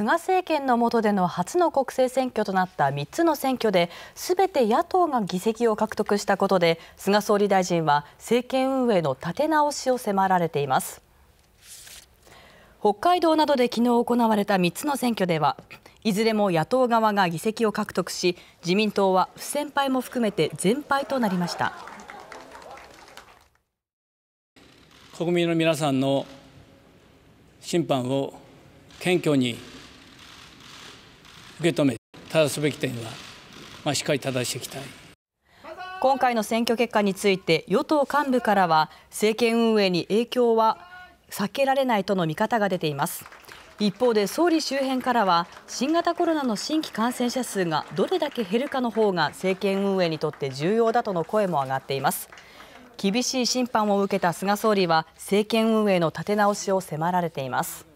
菅政権の下での初の国政選挙となった三つの選挙で、すべて野党が議席を獲得したことで、菅総理大臣は政権運営の立て直しを迫られています。北海道などで昨日行われた三つの選挙では、いずれも野党側が議席を獲得し、自民党は不戦敗も含めて全敗となりました。国民の皆さんの審判を謙虚に受け止め正すべき点は、まあ、しっかり正していきたい今回の選挙結果について与党幹部からは政権運営に影響は避けられないとの見方が出ています一方で総理周辺からは新型コロナの新規感染者数がどれだけ減るかの方が政権運営にとって重要だとの声も上がっています厳しい審判を受けた菅総理は政権運営の立て直しを迫られています